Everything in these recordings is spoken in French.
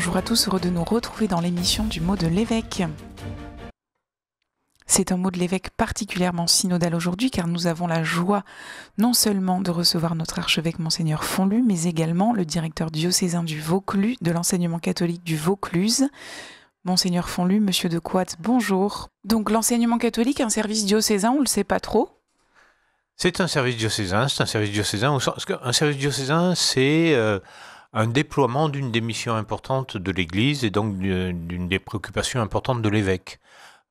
Bonjour à tous, heureux de nous retrouver dans l'émission du mot de l'évêque. C'est un mot de l'évêque particulièrement synodal aujourd'hui car nous avons la joie non seulement de recevoir notre archevêque monseigneur Fonlu mais également le directeur diocésain du Vaucluse de l'enseignement catholique du Vaucluse. Monseigneur Fonlu, monsieur de Quat. bonjour. Donc l'enseignement catholique, un service diocésain, on ne le sait pas trop C'est un service diocésain, c'est un service diocésain. Un service diocésain, c'est euh, un déploiement d'une des missions importantes de l'Église et donc d'une des préoccupations importantes de l'évêque.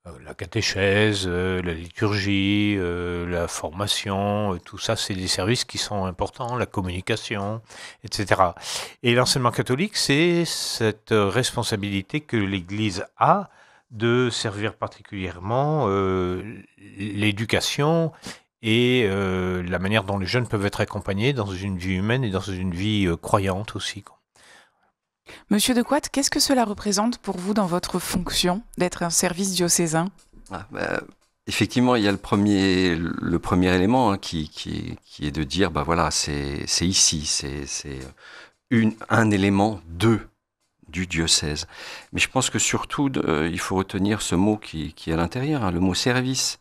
Euh, la catéchèse, euh, la liturgie, euh, la formation, tout ça, c'est des services qui sont importants, la communication, etc. Et l'enseignement catholique, c'est cette responsabilité que l'Église a de servir particulièrement l'éducation et euh, la manière dont les jeunes peuvent être accompagnés dans une vie humaine et dans une vie euh, croyante aussi. Monsieur de Quat, qu'est-ce que cela représente pour vous dans votre fonction d'être un service diocésain ah, bah, Effectivement, il y a le premier, le premier élément hein, qui, est de dire, bah voilà, c'est ici, c'est un élément de du diocèse. Mais je pense que surtout, euh, il faut retenir ce mot qui, est à l'intérieur, hein, le mot service.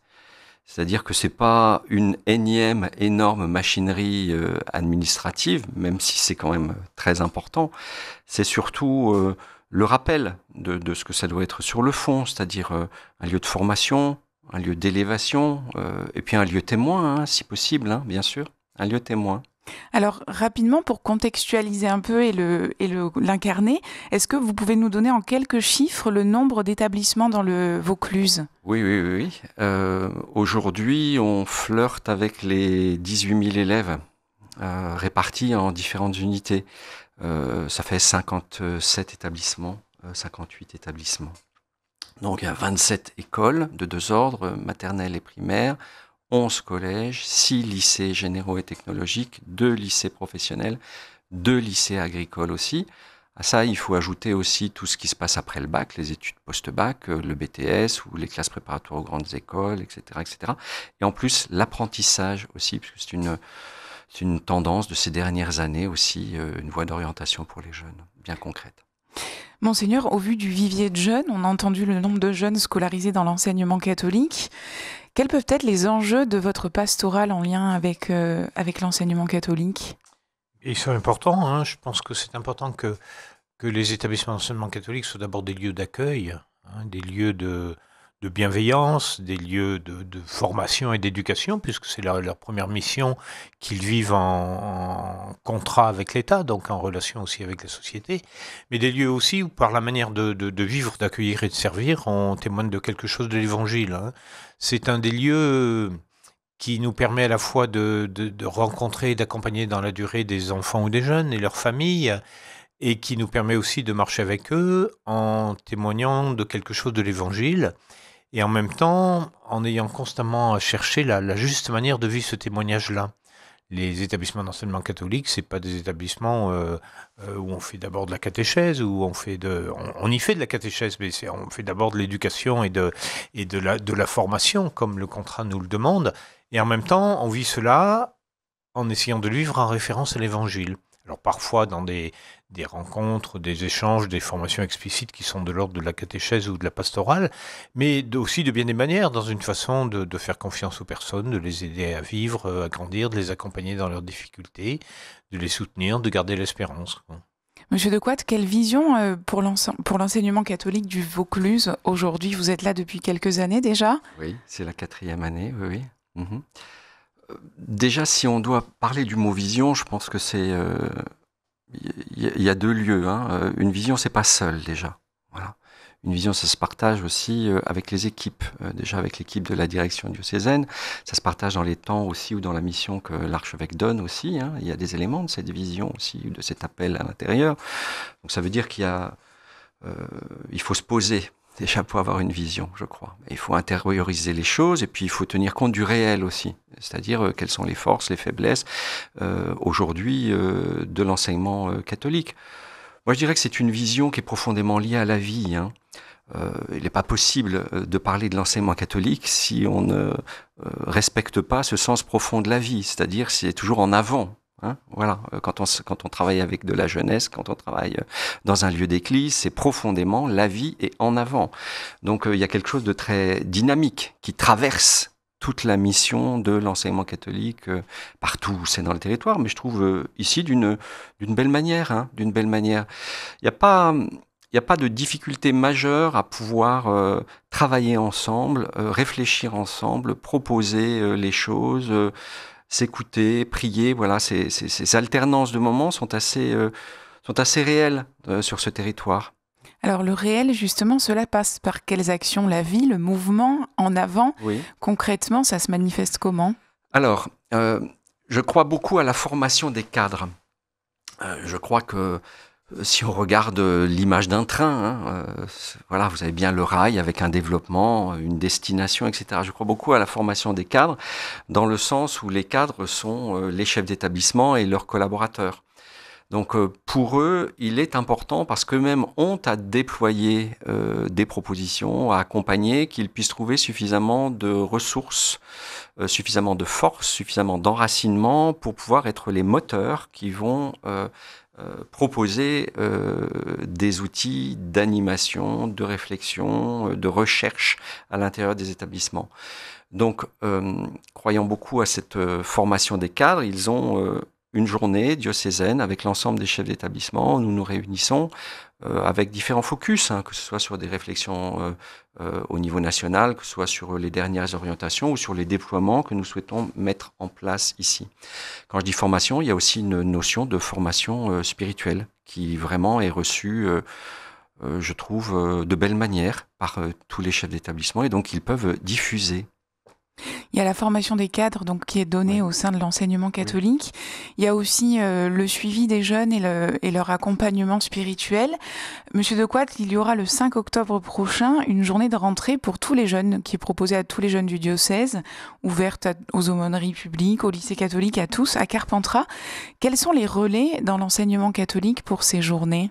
C'est-à-dire que c'est pas une énième énorme machinerie euh, administrative, même si c'est quand même très important. C'est surtout euh, le rappel de, ce que ça doit être sur le fond, c'est-à-dire euh, un lieu de formation, un lieu d'élévation, et puis un lieu témoin, hein, si possible, hein, bien sûr, un lieu témoin. Alors rapidement, pour contextualiser un peu et l'incarner, est-ce que vous pouvez nous donner en quelques chiffres le nombre d'établissements dans le Vaucluse Oui, oui, oui. Euh, aujourd'hui, on flirte avec les 18 000 élèves euh, répartis en différentes unités. Euh, ça fait 57 établissements, 58 établissements. Donc il y a 27 écoles de deux ordres, maternelle et primaire, 11 collèges, 6 lycées généraux et technologiques, 2 lycées professionnels, 2 lycées agricoles aussi. À ça, il faut ajouter aussi tout ce qui se passe après le bac, les études post-bac, euh, le BTS ou les classes préparatoires aux grandes écoles, etc. etc. Et en plus, l'apprentissage aussi, puisque c'est une, c'est une tendance de ces dernières années aussi, euh, une voie d'orientation pour les jeunes, bien concrète. Monseigneur, au vu du vivier de jeunes, on a entendu le nombre de jeunes scolarisés dans l'enseignement catholique. Quels peuvent être les enjeux de votre pastoral en lien avec, euh, avec l'enseignement catholique Ils sont importants. Hein. Je pense que c'est important que, que les établissements d'enseignement catholique soient d'abord des lieux d'accueil, hein, des lieux de, de bienveillance, des lieux de, formation et d'éducation, puisque c'est leur, première mission qu'ils vivent en, contrat avec l'État, donc en relation aussi avec la société, mais des lieux aussi où par la manière de, vivre, d'accueillir et de servir, on témoigne de quelque chose de l'Évangile. Hein. C'est un des lieux qui nous permet à la fois de, de rencontrer et d'accompagner dans la durée des enfants ou des jeunes et leurs familles, et qui nous permet aussi de marcher avec eux en témoignant de quelque chose de l'Évangile et en même temps en ayant constamment à la, la juste manière de vivre ce témoignage-là. Les établissements d'enseignement catholique, c'est pas des établissements euh, euh, où on fait d'abord de la catéchèse, où on fait de, on, y fait de la catéchèse, mais on fait d'abord de l'éducation et de et de la de la formation comme le contrat nous le demande. Et en même temps, on vit cela en essayant de vivre en référence à l'Évangile. Alors parfois dans des, des rencontres, des échanges, des formations explicites qui sont de l'ordre de la catéchèse ou de la pastorale, mais aussi de bien des manières, dans une façon de, faire confiance aux personnes, de les aider à vivre, euh, à grandir, de les accompagner dans leurs difficultés, de les soutenir, de garder l'espérance. Monsieur de quelle vision euh, pour l'enseignement catholique du Vaucluse aujourd'hui Vous êtes là depuis quelques années déjà Oui, c'est la quatrième année, oui. Mhm. Euh, déjà, si on doit parler du mot vision, je pense que c'est il y a deux lieux. Hein. Euh, une vision, c'est pas seul déjà. Voilà. Une vision, ça se partage aussi euh, avec les équipes, euh, déjà avec l'équipe de la direction diocésaine. Ça se partage dans les temps aussi ou dans la mission que l'archevêque donne aussi. Hein. Il y a des éléments de cette vision aussi, de cet appel à l'intérieur. Donc ça veut dire qu'il y a, il faut se poser déjà pour avoir une vision, je crois. Il faut intérioriser les choses et puis il faut tenir compte du réel aussi, c'est-à-dire euh, quelles sont les forces, les faiblesses euh, aujourd'hui euh, de l'enseignement catholique. Moi, je dirais que c'est une vision qui est profondément liée à la vie. Hein. il n'est pas possible de parler de l'enseignement catholique si on ne respecte pas ce sens profond de la vie, c'est-à-dire si c'est toujours en avant, Hein, voilà, euh, quand on, quand on travaille avec de la jeunesse, quand on travaille euh, dans un lieu d'église, c'est profondément la vie est en avant. Donc euh, il y a quelque chose de très dynamique qui traverse toute la mission de l'enseignement catholique partout, c'est dans le territoire, mais je trouve ici d'une belle manière, hein, d'une belle manière. Il n'y a pas a pas de difficulté majeure à pouvoir travailler ensemble, réfléchir ensemble, proposer les choses s'écouter, prier. Voilà, ces, ces, alternances de moments sont assez, euh, sont assez réelles euh, sur ce territoire. Alors le réel, justement, cela passe par quelles actions La vie, le mouvement en avant Concrètement, ça se manifeste comment Alors, euh, je crois beaucoup à la formation des cadres. je crois que euh, si on regarde euh, l'image d'un train, hein, euh, voilà, vous avez bien le rail avec un développement, une destination, etc. Je crois beaucoup à la formation des cadres, dans le sens où les cadres sont les chefs d'établissement et leurs collaborateurs. Donc pour eux, il est important parce qu'eux-mêmes ont à déployer des propositions, à accompagner, qu'ils puissent trouver suffisamment de ressources, suffisamment de force, suffisamment d'enracinement pour pouvoir être les moteurs qui vont euh, proposer euh, des outils d'animation, de réflexion, euh, de recherche à l'intérieur des établissements. Donc, croyant beaucoup à cette formation des cadres, ils ont une journée diocésaine avec l'ensemble des chefs d'établissement. Nous nous réunissons euh, avec différents focus, hein, que ce soit sur des réflexions euh, euh, au niveau national, que ce soit sur les dernières orientations ou sur les déploiements que nous souhaitons mettre en place ici. Quand je dis formation, il y a aussi une notion de formation spirituelle qui vraiment est reçue. je trouve, de belle manière par tous les chefs d'établissement et donc ils peuvent diffuser il y a la formation des cadres donc qui est donnée au sein de l'enseignement catholique. Il y a aussi euh, le suivi des jeunes et, et leur accompagnement spirituel. Monsieur De il y aura le 5 octobre prochain une journée de rentrée pour tous les jeunes qui est proposée à tous les jeunes du diocèse, ouverte aux aumôneries publiques, au lycée catholique, à tous, à Carpentras. Quels sont les relais dans l'enseignement catholique pour ces journées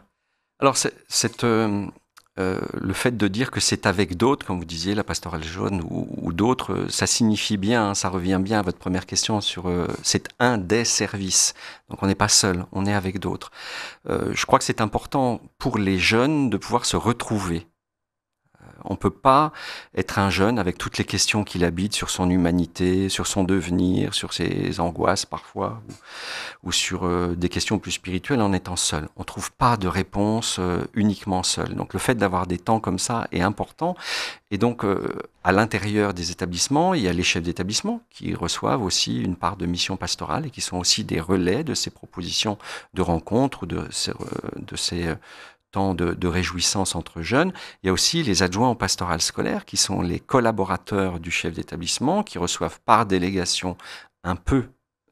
Alors cette, euh, le fait de dire que c'est avec d'autres, comme vous disiez, la pastorale jaune ou, d'autres, euh, ça signifie bien, hein, ça revient bien à votre première question sur euh, c'est un des services. Donc on n'est pas seul, on est avec d'autres. je crois que c'est important pour les jeunes de pouvoir se retrouver on peut pas être un jeune avec toutes les questions qu'il habite sur son humanité, sur son devenir, sur ses angoisses parfois, ou, sur euh, des questions plus spirituelles en étant seul. On trouve pas de réponse euh, uniquement seul. Donc le fait d'avoir des temps comme ça est important. Et donc euh, à l'intérieur des établissements, il y a les chefs d'établissement qui reçoivent aussi une part de mission pastorale et qui sont aussi des relais de ces propositions de rencontre, ou de ces, de ces temps de, réjouissance entre jeunes. Il y a aussi les adjoints au pastoral scolaire, qui sont les collaborateurs du chef d'établissement, qui reçoivent par délégation un peu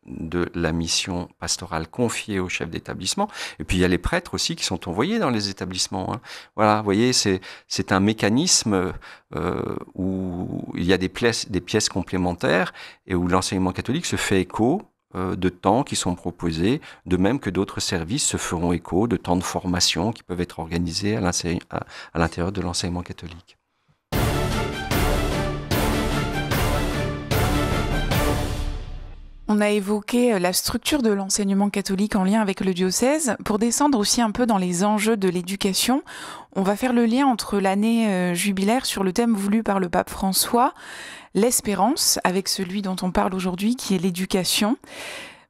de la mission pastorale confiée au chef d'établissement. Et puis il y a les prêtres aussi qui sont envoyés dans les établissements. Hein. Voilà, vous voyez, c'est un mécanisme euh, où il y a des, des pièces complémentaires et où l'enseignement catholique se fait écho euh, de temps qui sont proposés, de même que d'autres services se feront écho de temps de formation qui peuvent être organisés à l'intérieur de l'enseignement catholique. On a évoqué euh, la structure de l'enseignement catholique en lien avec le diocèse. Pour descendre aussi un peu dans les enjeux de l'éducation, on va faire le lien entre l'année euh, jubilaire sur le thème voulu par le pape François, l'espérance, avec celui dont on parle aujourd'hui, qui est l'éducation.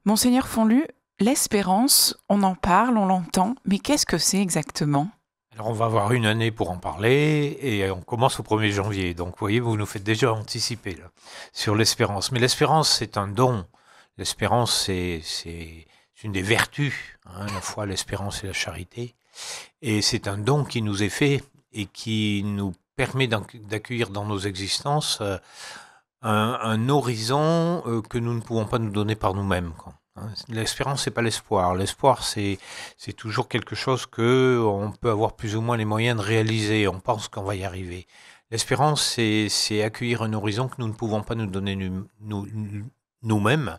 Monseigneur Fonlu, l'espérance, on en parle, on l'entend, mais qu'est-ce que c'est exactement alors on va avoir une année pour en parler et on commence au 1er janvier. Donc vous voyez, vous nous faites déjà anticiper sur l'espérance. Mais l'espérance, c'est un don L'espérance, c'est une des vertus, hein, la foi, l'espérance et la charité. Et c'est un don qui nous est fait et qui nous permet d'accueillir dans nos existences euh, un, horizon euh, que nous ne pouvons pas nous donner par nous-mêmes. L'espérance, hein. L'espérance, c'est pas l'espoir. L'espoir, c'est toujours quelque chose que on peut avoir plus ou moins les moyens de réaliser. On pense qu'on va y arriver. L'espérance, c'est accueillir un horizon que nous ne pouvons pas nous donner nous, nous, nous-mêmes,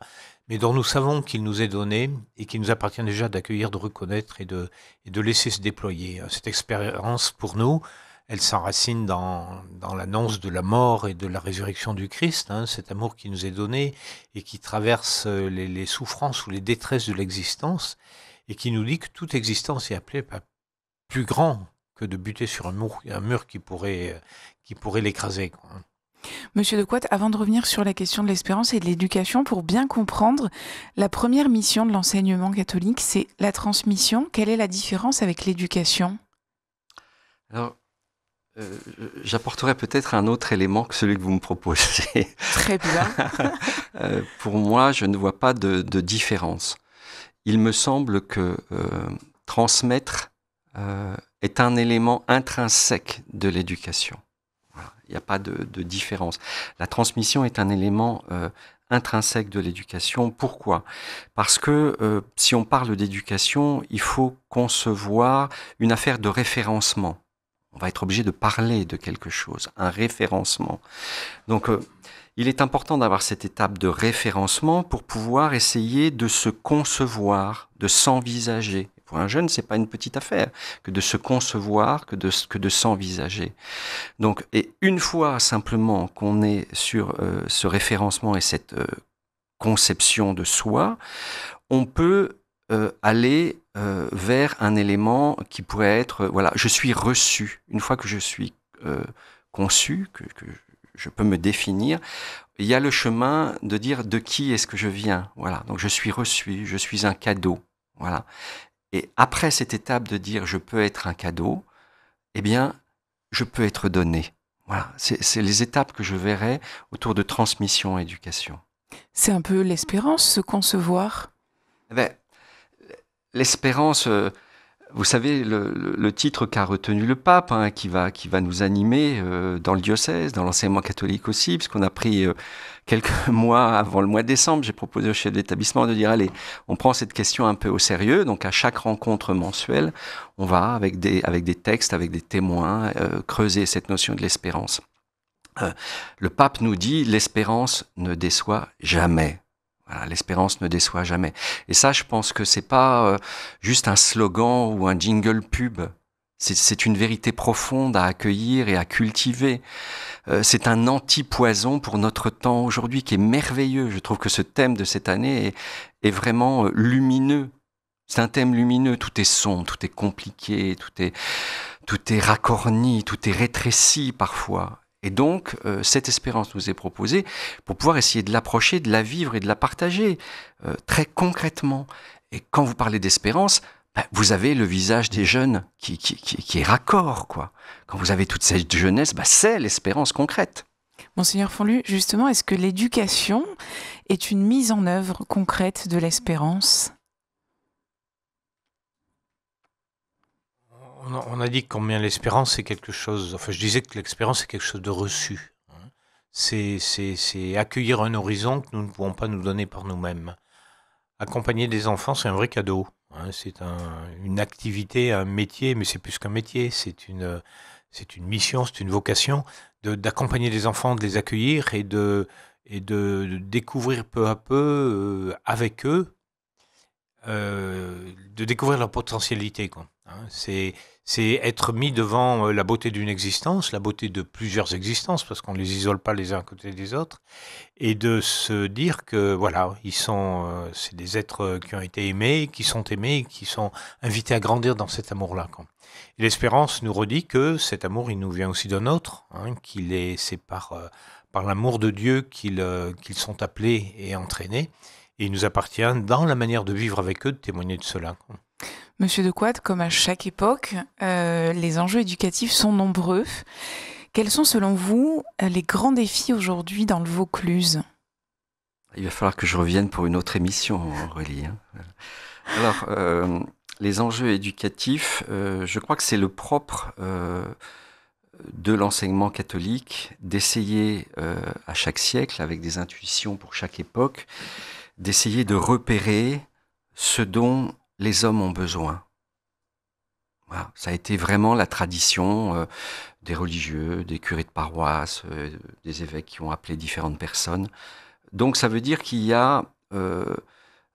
mais dont nous savons qu'il nous est donné et qu'il nous appartient déjà d'accueillir, de reconnaître et de, de laisser se déployer. Euh, cette expérience, pour nous, elle s'enracine dans, l'annonce de la mort et de la résurrection du Christ, hein, cet amour qui nous est donné et qui traverse euh, les, souffrances ou les détresses de l'existence et qui nous dit que toute existence est appelée à plus grand que de buter sur un mur, un mur qui pourrait, euh, qui pourrait l'écraser. Hein. Monsieur de avant de revenir sur la question de l'espérance et de l'éducation, pour bien comprendre, la première mission de l'enseignement catholique, c'est la transmission. Quelle est la différence avec l'éducation Alors, euh, j'apporterai peut-être un autre élément que celui que vous me proposez. Très bien. Euh, pour moi, je ne vois pas de, différence. Il me semble que euh, transmettre est un élément intrinsèque de l'éducation. Il n'y a pas de, différence. La transmission est un élément euh, intrinsèque de l'éducation. Pourquoi Parce que euh, si on parle d'éducation, il faut concevoir une affaire de référencement. On va être obligé de parler de quelque chose, un référencement. Donc, euh, il est important d'avoir cette étape de référencement pour pouvoir essayer de se concevoir, de s'envisager. Pour un jeune, c'est pas une petite affaire que de se concevoir, que de, que de s'envisager. Donc, et une fois simplement qu'on est sur euh, ce référencement et cette euh, conception de soi, on peut euh, aller vers un élément qui pourrait être, voilà, je suis reçu. Une fois que je suis conçu, que, que je peux me définir, il y a le chemin de dire de qui est-ce que je viens. Voilà. Donc je suis reçu, je suis un cadeau. Voilà. Et après cette étape de dire je peux être un cadeau, eh bien, je peux être donné. Voilà, c'est les étapes que je verrai autour de transmission éducation. C'est un peu l'espérance, se concevoir eh ben, L'espérance, euh, vous savez, le, le titre qu'a retenu le pape, hein, qui, va, qui va nous animer euh, dans le diocèse, dans l'enseignement catholique aussi, puisqu'on a pris euh, quelques mois avant le mois de décembre, j'ai proposé au chef d'établissement de dire, allez, on prend cette question un peu au sérieux, donc à chaque rencontre mensuelle, on va, avec des, avec des textes, avec des témoins, euh, creuser cette notion de l'espérance. le pape nous dit, l'espérance ne déçoit jamais l'espérance ne déçoit jamais. Et ça, je pense que c'est pas euh, juste un slogan ou un jingle pub. C'est une vérité profonde à accueillir et à cultiver. Euh, c'est un antipoison pour notre temps aujourd'hui qui est merveilleux. Je trouve que ce thème de cette année est, vraiment euh, lumineux. C'est un thème lumineux. Tout est sombre, tout est compliqué, tout est, tout est racorni, tout est rétréci parfois. Et donc, euh, cette espérance nous est proposée pour pouvoir essayer de l'approcher, de la vivre et de la partager euh, très concrètement. Et quand vous parlez d'espérance, ben, vous avez le visage des jeunes qui, est raccord. Quoi. Quand vous avez toute cette jeunesse, ben, c'est l'espérance concrète. Monseigneur Fonlu, justement, est-ce que l'éducation est une mise en œuvre concrète de l'espérance on, a, dit combien l'espérance c'est quelque chose. Enfin, je disais que l'espérance c'est quelque chose de reçu. Hein. C'est accueillir un horizon que nous ne pouvons pas nous donner par nous-mêmes. Accompagner des enfants, c'est un vrai cadeau. Hein. C'est une activité, un métier, mais c'est plus qu'un métier. C'est une, c'est une mission, c'est une vocation d'accompagner les enfants, de les accueillir et de, et de, découvrir peu à peu euh, avec eux, euh, de découvrir leur potentialité. Quoi. Hein. c'est c'est être mis devant euh, la beauté d'une existence, la beauté de plusieurs existences, parce qu'on ne les isole pas les uns à côté des autres, et de se dire que voilà, ils sont, euh, c'est des êtres euh, qui ont été aimés, qui sont aimés, qui sont invités à grandir dans cet amour-là. L'espérance nous redit que cet amour, il nous vient aussi d'un autre, hein, qu'il est, c'est par, l'amour de Dieu qu'ils sont appelés et entraînés, et il nous appartient dans la manière de vivre avec eux de témoigner de cela. Monsieur de comme à chaque époque, euh, les enjeux éducatifs sont nombreux. Quels sont selon vous les grands défis aujourd'hui dans le Vaucluse Il va falloir que je revienne pour une autre émission, Aurélie. Hein. Alors, euh, les enjeux éducatifs, euh, je crois que c'est le propre de l'enseignement catholique d'essayer à chaque siècle, avec des intuitions pour chaque époque, d'essayer de repérer ce dont les hommes ont besoin. Ça a été vraiment la tradition euh, des religieux, des curés de paroisse, euh, des évêques qui ont appelé différentes personnes. Donc ça veut dire qu'il y a, euh,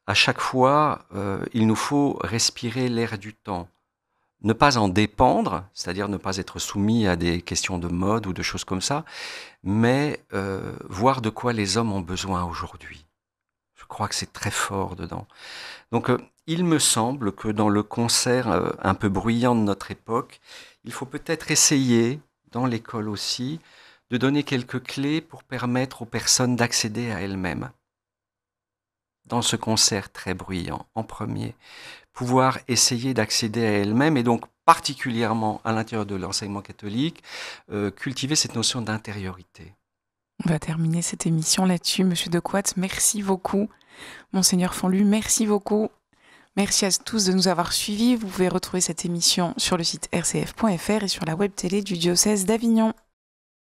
à chaque fois, il nous faut respirer l'air du temps. Ne pas en dépendre, c'est-à-dire ne pas être soumis à des questions de mode ou de choses comme ça, mais voir de quoi les hommes ont besoin aujourd'hui. Je crois que c'est très fort dedans. Donc, euh, il me semble que dans le concert euh, un peu bruyant de notre époque, il faut peut-être essayer, dans l'école aussi, de donner quelques clés pour permettre aux personnes d'accéder à elles-mêmes. Dans ce concert très bruyant, en premier, pouvoir essayer d'accéder à elles-mêmes et donc particulièrement à l'intérieur de l'enseignement catholique, euh, cultiver cette notion d'intériorité. On va terminer cette émission là-dessus. Monsieur De Quat, merci beaucoup. Monseigneur Fonlu, merci beaucoup. Merci à tous de nous avoir suivis. Vous pouvez retrouver cette émission sur le site rcf.fr et sur la web télé du diocèse d'Avignon.